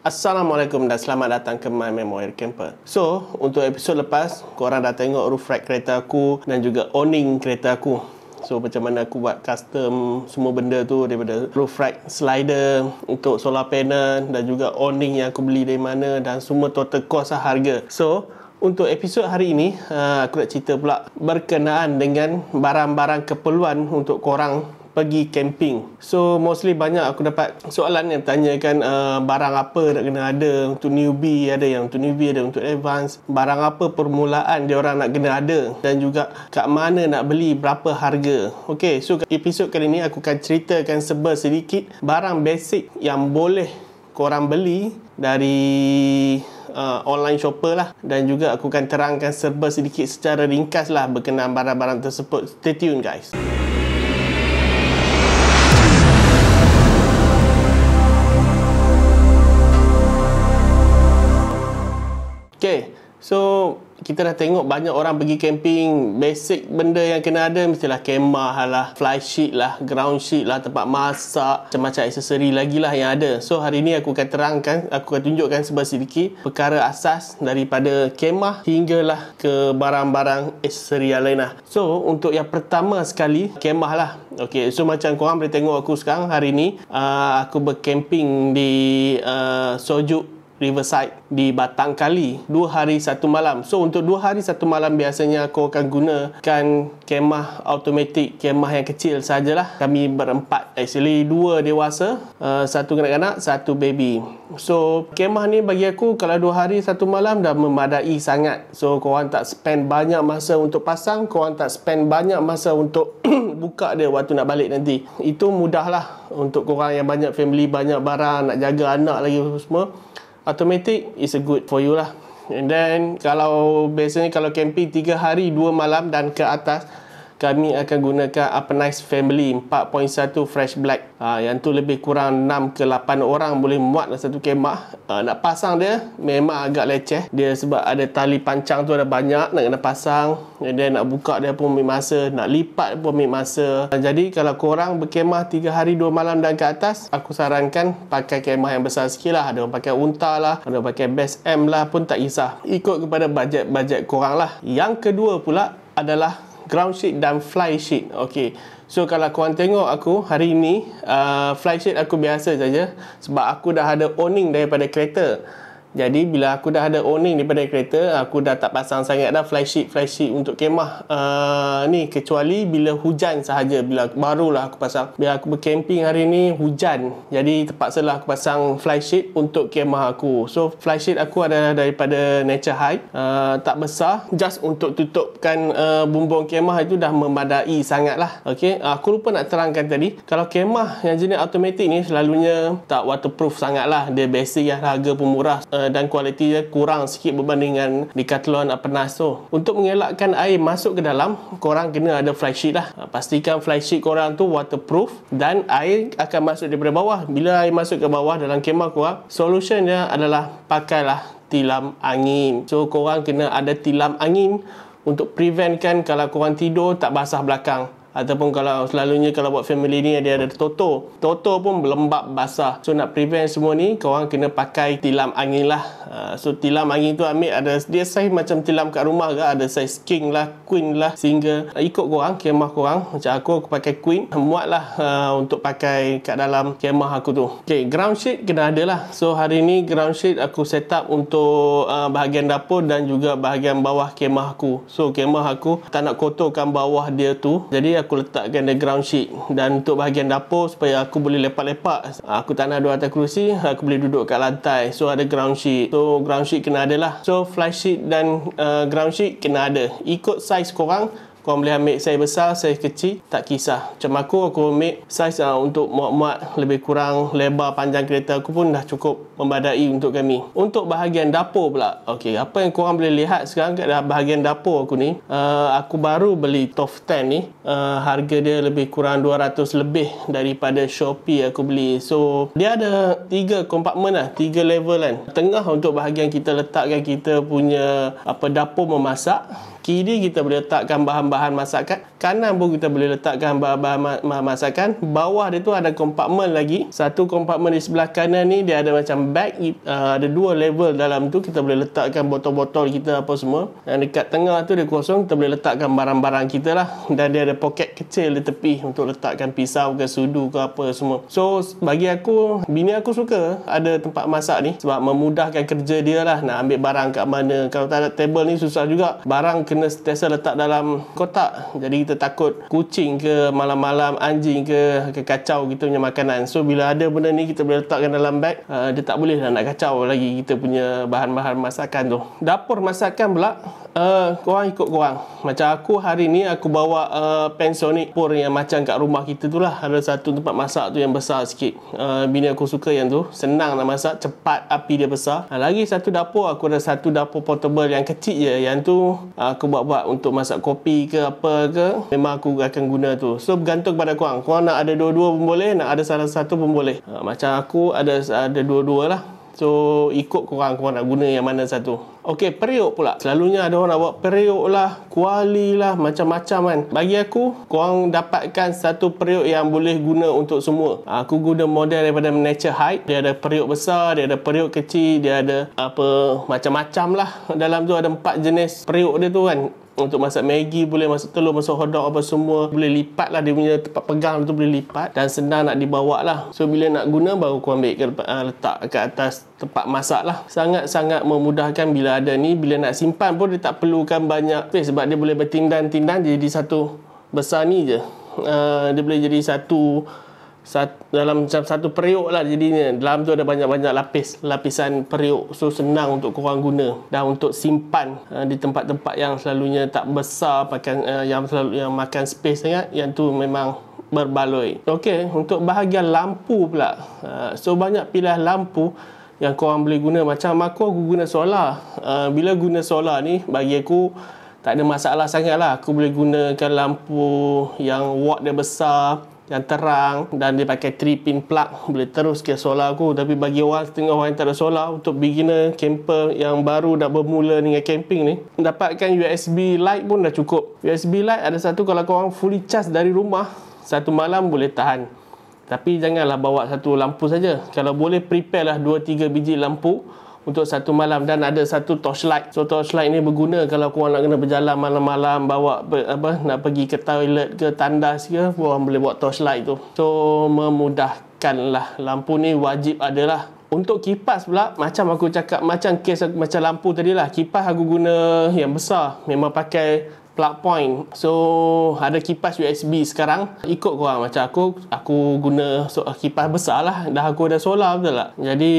Assalamualaikum dan selamat datang ke My Memorial Camper. So, untuk episod lepas, korang dah tengok roof rack kereta aku dan juga awning kereta aku. So, macam mana aku buat custom semua benda tu daripada roof rack slider untuk solar panel dan juga awning yang aku beli dari mana dan semua total cost lah harga. So, untuk episod hari ini, ah, aku nak cerita pula berkenaan dengan barang-barang keperluan untuk korang pergi camping. So mostly banyak aku dapat soalan yang tanyakan uh, barang apa nak kena ada untuk newbie, ada yang untuk newbie, ada untuk advance, barang apa permulaan dia orang nak kena ada dan juga kat mana nak beli, berapa harga. Okey, so episod kali ni aku akan ceritakan seber sedikit barang basic yang boleh korang beli dari Uh, online shopper lah dan juga aku akan terangkan serba sedikit secara ringkas lah berkenaan barang-barang tersebut stay tune guys So kita dah tengok banyak orang pergi camping basic benda yang kena ada mestilah kemah lah fly sheet lah ground sheet lah tempat masak macam-macam aksesori lagi lah yang ada so hari ni aku akan terangkan aku akan tunjukkan sebab sedikit perkara asas daripada kemah hinggalah ke barang-barang aksesori yang lain lah so untuk yang pertama sekali kemah lah Okay, so macam korang boleh tengok aku sekarang hari ni uh, aku bercamping di uh, Sojuk Riverside di Batang Kali 2 hari 1 malam so untuk 2 hari 1 malam biasanya aku akan gunakan kemah automatik kemah yang kecil sajalah kami berempat actually 2 dewasa uh, satu kanak-kanak satu baby so kemah ni bagi aku kalau 2 hari 1 malam dah memadai sangat so korang tak spend banyak masa untuk pasang korang tak spend banyak masa untuk buka dia waktu nak balik nanti itu mudahlah untuk korang yang banyak family banyak barang nak jaga anak lagi semua automatic is a good for you lah and then kalau biasanya kalau camping 3 hari 2 malam dan ke atas kami akan gunakan Upper Nice Family 4.1 Fresh Black ha, yang tu lebih kurang 6 ke 8 orang boleh muat dalam satu kemah ha, nak pasang dia memang agak leceh dia sebab ada tali pancang tu ada banyak nak kena pasang and nak buka dia pun ambil masa nak lipat pun ambil masa ha, jadi kalau korang berkemah 3 hari 2 malam dan ke atas aku sarankan pakai kemah yang besar sikit lah ada pakai unta lah ada pakai best M lah pun tak kisah ikut kepada bajet-bajet korang lah yang kedua pula adalah ground sheet dan fly sheet. Okey. So kalau korang tengok aku hari ini, uh, fly sheet aku biasa saja sebab aku dah ada owning daripada kereta. Jadi bila aku dah ada owning daripada kereta, aku dah tak pasang sangat dah flysheet flysheet untuk kemah uh, ni kecuali bila hujan sahaja bila barulah aku pasang. Bila aku berkemping hari ni hujan. Jadi terpaksa lah aku pasang flysheet untuk kemah aku. So flysheet aku adalah daripada Nature High. Uh, tak besar just untuk tutupkan uh, bumbung kemah itu dah memadai sangatlah. lah. Okay. Uh, aku lupa nak terangkan tadi. Kalau kemah yang jenis automatic ni selalunya tak waterproof sangatlah. lah. Dia basic ya harga pun murah. Uh, Eh, dan kualiti dia kurang sikit berbanding dengan Decathlon uh, penas tu. Untuk mengelakkan air masuk ke dalam, korang kena ada sheet lah. Uh, pastikan flysheet korang tu waterproof dan air akan masuk daripada bawah. Bila air masuk ke bawah dalam kemah korang, solutionnya adalah pakailah tilam angin. So korang kena ada tilam angin untuk preventkan kalau korang tidur tak basah belakang ataupun kalau selalunya kalau buat family ni dia ada toto toto pun lembab basah so nak prevent semua ni korang kena pakai tilam angin lah ah, so tilam angin tu ambil ada dia saiz macam tilam kat rumah ke ada saiz king lah queen lah sehingga ikut korang kemah korang macam aku aku pakai queen muat lah ah, untuk pakai kat dalam kemah aku tu Okay, ground sheet kena ada lah so hari ni ground sheet aku set up untuk ah, bahagian dapur dan juga bahagian bawah kemah aku so kemah aku tak nak kotorkan bawah dia tu jadi aku letakkan dia ground sheet dan untuk bahagian dapur supaya aku boleh lepak-lepak aku tak nak duduk atas kerusi aku boleh duduk kat lantai so ada ground sheet so ground sheet kena ada lah so flash sheet dan uh, ground sheet kena ada ikut saiz korang kau boleh ambil saiz besar, saiz kecil, tak kisah. Macam aku, aku ambil saiz uh, untuk muat-muat lebih kurang lebar panjang kereta aku pun dah cukup membadai untuk kami. Untuk bahagian dapur pula. Okey, apa yang korang boleh lihat sekarang kat bahagian dapur aku ni. Uh, aku baru beli Tof 10 ni. Uh, harga dia lebih kurang 200 lebih daripada Shopee aku beli. So, dia ada tiga kompartmen lah. Tiga level kan. Tengah untuk bahagian kita letakkan kita punya apa dapur memasak kiri kita boleh letakkan bahan-bahan masakan kanan pun kita boleh letakkan bahan-bahan masakan bawah dia tu ada compartment lagi satu compartment di sebelah kanan ni dia ada macam bag uh, ada dua level dalam tu kita boleh letakkan botol-botol kita apa semua dan dekat tengah tu dia kosong kita boleh letakkan barang-barang kita lah dan dia ada poket kecil di tepi untuk letakkan pisau ke sudu ke apa semua so bagi aku bini aku suka ada tempat masak ni sebab memudahkan kerja dia lah nak ambil barang kat mana kalau tak ada table ni susah juga barang kena sentiasa letak dalam kotak jadi kita takut kucing ke malam-malam anjing ke akan kacau kita punya makanan so bila ada benda ni kita boleh letakkan dalam beg uh, dia tak boleh lah nak kacau lagi kita punya bahan-bahan masakan tu dapur masakan pula uh, korang ikut korang macam aku hari ni aku bawa uh, eh, pensonic pour yang macam kat rumah kita tu lah ada satu tempat masak tu yang besar sikit uh, bini aku suka yang tu senang nak masak cepat api dia besar uh, lagi satu dapur aku ada satu dapur portable yang kecil je yang tu uh, aku buat-buat untuk masak kopi ke apa ke memang aku akan guna tu so bergantung pada korang korang nak ada dua-dua pun boleh nak ada salah satu pun boleh uh, macam aku ada ada dua-dua lah So ikut korang Korang nak guna yang mana satu Ok periuk pula Selalunya ada orang nak buat periuk lah Kuali lah Macam-macam kan Bagi aku Korang dapatkan satu periuk Yang boleh guna untuk semua ah, Aku guna model daripada Nature Height Dia ada periuk besar Dia ada periuk kecil Dia ada apa Macam-macam lah Dalam tu ada empat jenis periuk dia tu kan untuk masak maggi boleh masak telur masak hotdog apa semua boleh lipat lah dia punya tempat pegang tu boleh lipat dan senang nak dibawa lah so bila nak guna baru kau ambil ke, uh, letak ke atas tempat masak lah sangat-sangat memudahkan bila ada ni bila nak simpan pun dia tak perlukan banyak space sebab dia boleh bertindan-tindan jadi satu besar ni je uh, dia boleh jadi satu Sat, dalam macam satu periuk lah jadinya dalam tu ada banyak-banyak lapis lapisan periuk so senang untuk korang guna dan untuk simpan uh, di tempat-tempat yang selalunya tak besar pakai uh, yang selalu yang makan space sangat yang tu memang berbaloi okey untuk bahagian lampu pula uh, so banyak pilihan lampu yang korang boleh guna macam aku aku guna solar uh, bila guna solar ni bagi aku tak ada masalah sangat lah aku boleh gunakan lampu yang watt dia besar yang terang dan dia pakai 3 pin plug boleh terus ke solar aku tapi bagi orang setengah orang yang tak ada solar untuk beginner camper yang baru dah bermula dengan camping ni dapatkan USB light pun dah cukup USB light ada satu kalau kau korang fully charge dari rumah satu malam boleh tahan tapi janganlah bawa satu lampu saja kalau boleh prepare lah 2-3 biji lampu untuk satu malam dan ada satu torchlight. So torchlight ni berguna kalau korang nak kena berjalan malam-malam bawa apa nak pergi ke toilet ke tandas ke korang boleh buat torchlight tu. So memudahkan lah lampu ni wajib adalah untuk kipas pula macam aku cakap macam kes macam lampu tadi lah kipas aku guna yang besar memang pakai plug point. So ada kipas USB sekarang. Ikut kau macam aku aku guna so, kipas besar lah. Dah aku ada solar betul tak? Jadi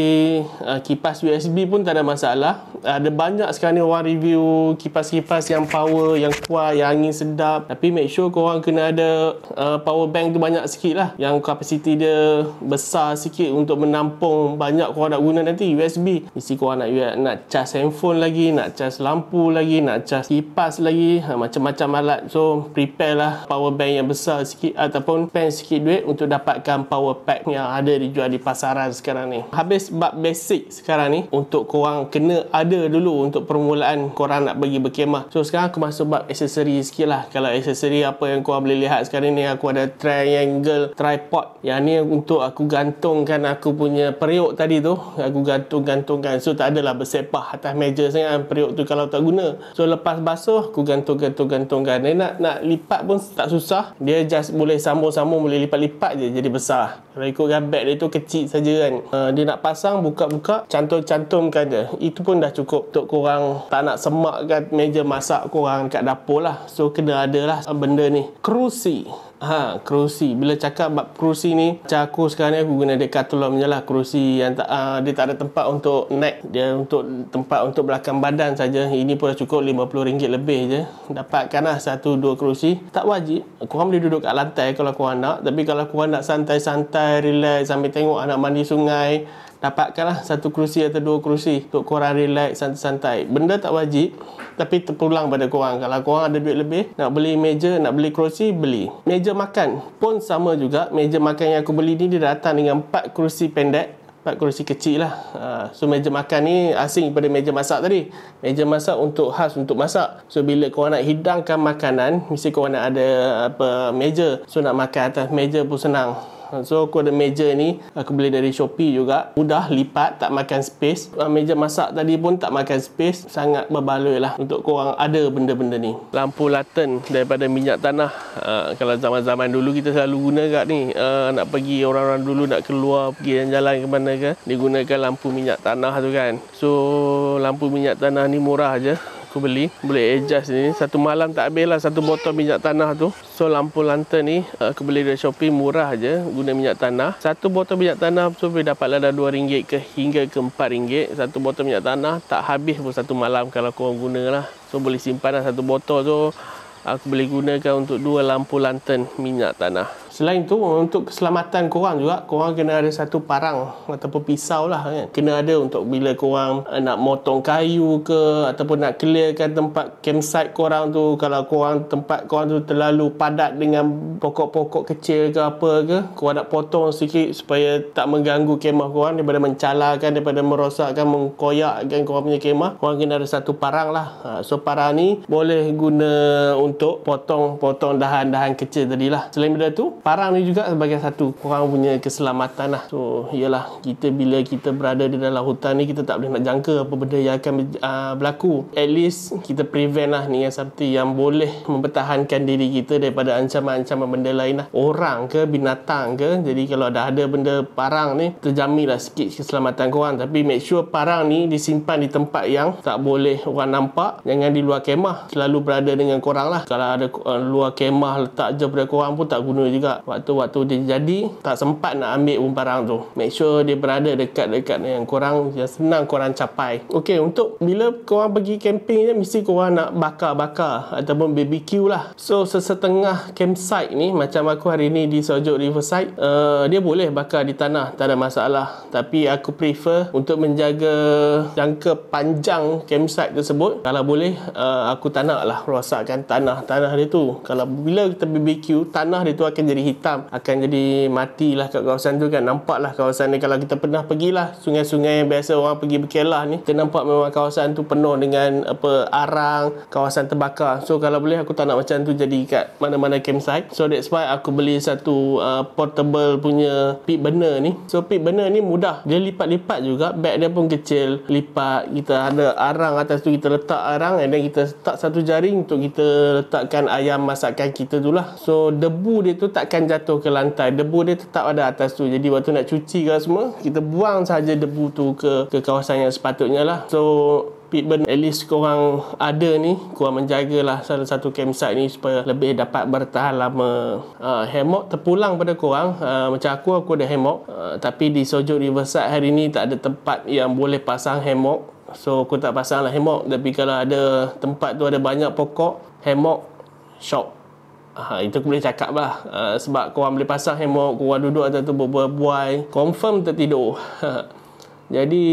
uh, kipas USB pun tak ada masalah. Ada banyak sekarang ni orang review kipas-kipas yang power, yang kuat, yang angin sedap. Tapi make sure kau orang kena ada uh, power bank tu banyak sikit lah. Yang kapasiti dia besar sikit untuk menampung banyak kau nak guna nanti USB. Mesti kau nak nak charge handphone lagi, nak charge lampu lagi, nak charge kipas lagi. Ha, macam-macam alat so prepare lah power bank yang besar sikit ataupun spend sikit duit untuk dapatkan power pack yang ada dijual di pasaran sekarang ni habis bab basic sekarang ni untuk korang kena ada dulu untuk permulaan korang nak bagi berkemah so sekarang aku masuk bab aksesori sikit lah kalau aksesori apa yang korang boleh lihat sekarang ni aku ada triangle tripod yang ni untuk aku gantungkan aku punya periuk tadi tu aku gantung-gantungkan so tak adalah bersepah atas meja sangat periuk tu kalau tak guna so lepas basuh aku gantungkan gantung-gantungkan dia nak nak lipat pun tak susah dia just boleh sambung-sambung boleh lipat-lipat je jadi besar kalau ikut gambar dia tu kecil saja kan uh, dia nak pasang buka-buka cantum-cantumkan je itu pun dah cukup untuk korang tak nak semakkan meja masak korang kat dapur lah so kena ada lah benda ni kerusi Ha, kerusi. Bila cakap bab kerusi ni, macam aku sekarang ni aku guna dekat dekatulah lah kerusi yang tak, uh, ah, dia tak ada tempat untuk neck. Dia untuk tempat untuk belakang badan saja. Ini pun dah cukup RM50 lebih je. Dapatkanlah satu dua kerusi. Tak wajib. Korang boleh duduk kat lantai kalau korang nak. Tapi kalau korang nak santai-santai, relax sambil tengok anak mandi sungai, dapatkanlah satu kerusi atau dua kerusi untuk korang relax santai-santai. Benda tak wajib tapi terpulang pada korang. Kalau korang ada duit lebih, nak beli meja, nak beli kerusi, beli. Meja makan pun sama juga. Meja makan yang aku beli ni dia datang dengan empat kerusi pendek. Empat kerusi kecil lah. Ha, so meja makan ni asing daripada meja masak tadi. Meja masak untuk khas untuk masak. So bila korang nak hidangkan makanan, mesti korang nak ada apa meja. So nak makan atas meja pun senang. Ha, so aku ada meja ni aku beli dari Shopee juga. Mudah lipat, tak makan space. Ha, meja masak tadi pun tak makan space. Sangat berbaloi lah untuk korang ada benda-benda ni. Lampu laten daripada minyak tanah. Uh, kalau zaman-zaman dulu kita selalu guna kat ni. Uh, nak pergi orang-orang dulu nak keluar pergi jalan ke mana ke. Digunakan lampu minyak tanah tu kan. So lampu minyak tanah ni murah je aku beli boleh adjust ni satu malam tak habis lah satu botol minyak tanah tu so lampu lantern ni eh, aku beli dari Shopee murah je guna minyak tanah satu botol minyak tanah tu boleh dapat lah dah RM2 ke hingga ke RM4 satu botol minyak tanah tak habis pun satu malam kalau korang guna lah so boleh simpan lah satu botol tu aku boleh gunakan untuk dua lampu lantern minyak tanah Selain tu untuk keselamatan korang juga korang kena ada satu parang ataupun pisau lah kan. Kena ada untuk bila korang eh, nak motong kayu ke ataupun nak clearkan tempat campsite korang tu kalau korang tempat korang tu terlalu padat dengan pokok-pokok kecil ke apa ke korang nak potong sikit supaya tak mengganggu kemah korang daripada mencalarkan daripada merosakkan mengkoyakkan korang punya kemah korang kena ada satu parang lah ha, so parang ni boleh guna untuk potong-potong dahan-dahan kecil tadi lah selain benda tu parang ni juga sebagai satu korang punya keselamatan lah so yelah kita bila kita berada di dalam hutan ni kita tak boleh nak jangka apa benda yang akan uh, berlaku at least kita prevent lah ni yang seperti yang boleh mempertahankan diri kita daripada ancaman-ancaman benda lain lah orang ke binatang ke jadi kalau dah ada benda parang ni terjamin lah sikit keselamatan korang tapi make sure parang ni disimpan di tempat yang tak boleh orang nampak jangan di luar kemah selalu berada dengan korang lah kalau ada uh, luar kemah letak je pada korang pun tak guna juga juga waktu-waktu dia jadi tak sempat nak ambil barang tu make sure dia berada dekat-dekat yang kurang yang senang korang capai ok untuk bila korang pergi camping ni mesti korang nak bakar-bakar ataupun BBQ lah so sesetengah campsite ni macam aku hari ni di Sojok Riverside uh, dia boleh bakar di tanah tak ada masalah tapi aku prefer untuk menjaga jangka panjang campsite tersebut kalau boleh uh, aku tak nak lah rosakkan tanah-tanah dia tu kalau bila kita BBQ tanah dia tu akan jadi jadi hitam akan jadi matilah kat kawasan tu kan nampak lah kawasan ni kalau kita pernah pergilah sungai-sungai yang biasa orang pergi berkelah ni kita nampak memang kawasan tu penuh dengan apa arang kawasan terbakar so kalau boleh aku tak nak macam tu jadi kat mana-mana campsite so that's why aku beli satu uh, portable punya pit burner ni so pit burner ni mudah dia lipat-lipat juga bag dia pun kecil lipat kita ada arang atas tu kita letak arang and then kita letak satu jaring untuk kita letakkan ayam masakan kita tu lah so debu dia tu tak takkan jatuh ke lantai debu dia tetap ada atas tu jadi waktu nak cuci ke semua kita buang saja debu tu ke ke kawasan yang sepatutnya lah so Pitburn at least korang ada ni korang menjagalah salah satu campsite ni supaya lebih dapat bertahan lama uh, hammock terpulang pada korang uh, macam aku aku ada hammock uh, tapi di Sojok Riverside hari ni tak ada tempat yang boleh pasang hammock so aku tak pasang lah hammock tapi kalau ada tempat tu ada banyak pokok hammock shop Ha, itu aku boleh cakap lah ha, sebab korang boleh pasang hammock korang duduk atas tu berbuai confirm tertidur ha. jadi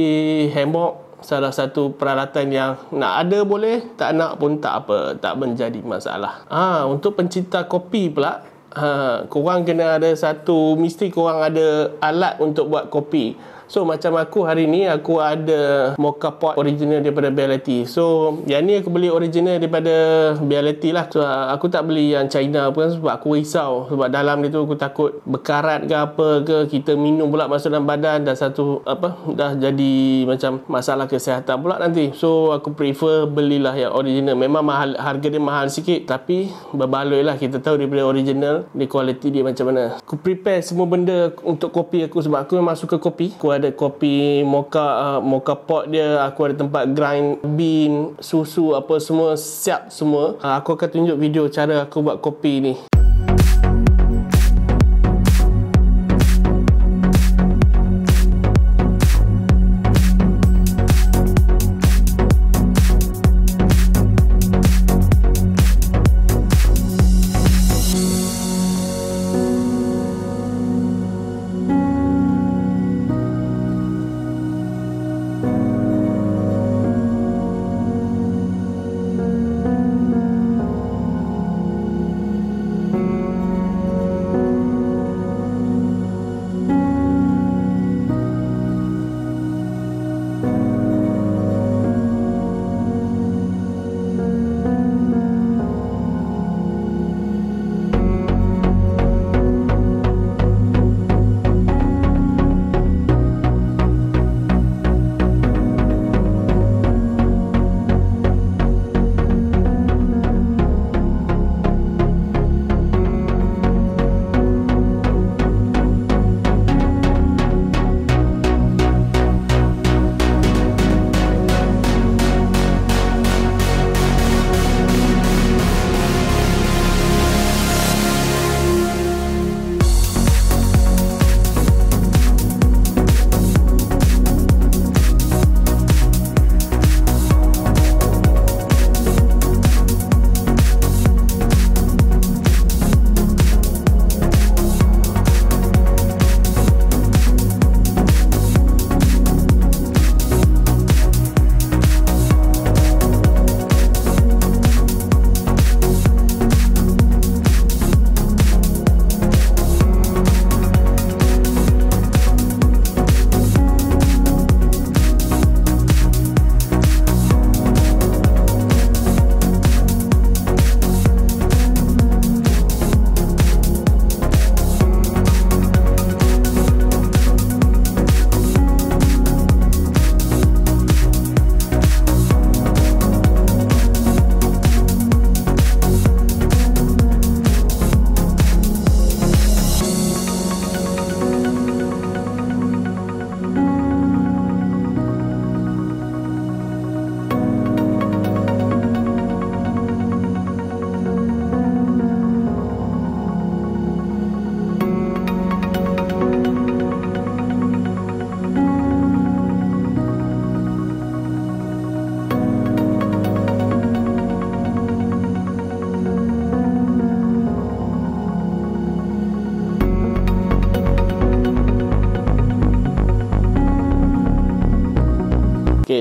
hammock salah satu peralatan yang nak ada boleh tak nak pun tak apa tak menjadi masalah ha, untuk pencinta kopi pula ha, korang kena ada satu mesti korang ada alat untuk buat kopi So macam aku hari ni aku ada mocha pot original daripada BLT. So yang ni aku beli original daripada BLT lah. So aku tak beli yang China pun sebab aku risau sebab dalam dia tu aku takut berkarat ke apa ke kita minum pula masuk dalam badan dah satu apa dah jadi macam masalah kesihatan pula nanti. So aku prefer belilah yang original. Memang mahal harga dia mahal sikit tapi berbaloi lah kita tahu daripada original ni quality dia macam mana. Aku prepare semua benda untuk kopi aku sebab aku masuk ke kopi. Aku ada kopi mocha uh, mocha pot dia aku ada tempat grind bean susu apa semua siap semua uh, aku akan tunjuk video cara aku buat kopi ni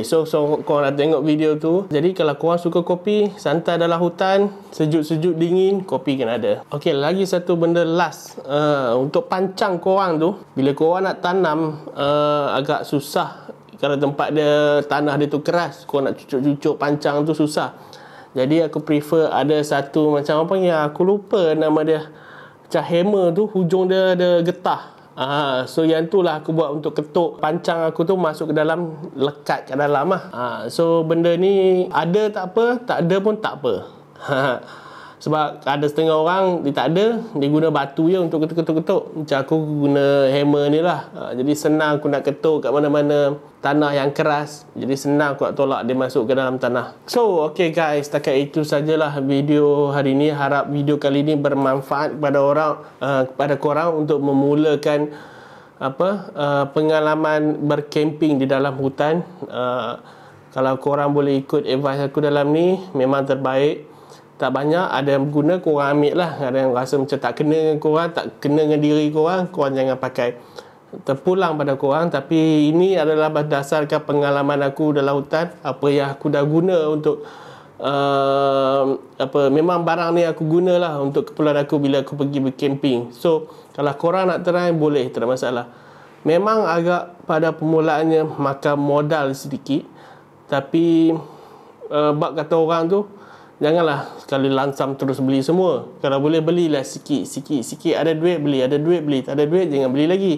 so, so korang dah tengok video tu jadi kalau korang suka kopi santai adalah hutan sejuk-sejuk dingin kopi kena ada ok lagi satu benda last uh, untuk pancang korang tu bila korang nak tanam uh, agak susah kerana tempat dia tanah dia tu keras korang nak cucuk-cucuk pancang tu susah jadi aku prefer ada satu macam apa yang aku lupa nama dia macam hammer tu hujung dia ada getah Ah, ha, so yang tu lah aku buat untuk ketuk pancang aku tu masuk ke dalam lekat ke dalam lah. Ha, so benda ni ada tak apa, tak ada pun tak apa. Ha, sebab ada setengah orang dia tak ada dia guna batu je untuk ketuk-ketuk-ketuk macam aku guna hammer ni lah ha, jadi senang aku nak ketuk kat mana-mana tanah yang keras jadi senang aku nak tolak dia masuk ke dalam tanah so ok guys setakat itu sajalah video hari ni harap video kali ni bermanfaat kepada orang uh, kepada korang untuk memulakan apa uh, pengalaman berkemping di dalam hutan uh, kalau korang boleh ikut advice aku dalam ni memang terbaik tak banyak ada yang guna korang ambil lah ada yang rasa macam tak kena dengan korang tak kena dengan diri korang korang jangan pakai terpulang pada korang tapi ini adalah berdasarkan pengalaman aku dalam hutan apa yang aku dah guna untuk uh, apa memang barang ni aku gunalah untuk keperluan aku bila aku pergi berkemping so kalau korang nak terang boleh tak masalah memang agak pada permulaannya makan modal sedikit tapi uh, bab kata orang tu Janganlah sekali lansam terus beli semua. Kalau boleh belilah sikit, sikit, sikit. Ada duit beli, ada duit beli. Tak ada duit jangan beli lagi.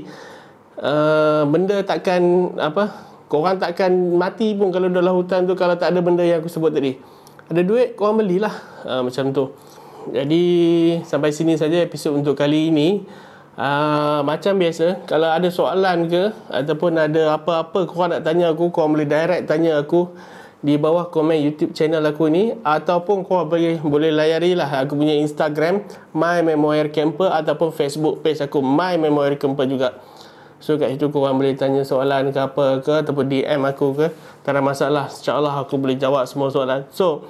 Uh, benda takkan apa? Korang takkan mati pun kalau dalam hutan tu kalau tak ada benda yang aku sebut tadi. Ada duit korang belilah. Uh, macam tu. Jadi sampai sini saja episod untuk kali ini. Uh, macam biasa, kalau ada soalan ke ataupun ada apa-apa korang nak tanya aku, korang boleh direct tanya aku di bawah komen YouTube channel aku ni ataupun kau boleh boleh layari lah aku punya Instagram My Memoir Camper ataupun Facebook page aku My Memoir Camper juga. So kat situ kau boleh tanya soalan ke apa ke ataupun DM aku ke tak ada masalah. Insya-Allah aku boleh jawab semua soalan. So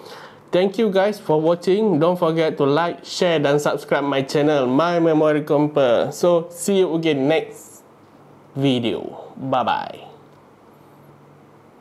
Thank you guys for watching. Don't forget to like, share dan subscribe my channel My Memory Compass. So, see you again next video. Bye bye.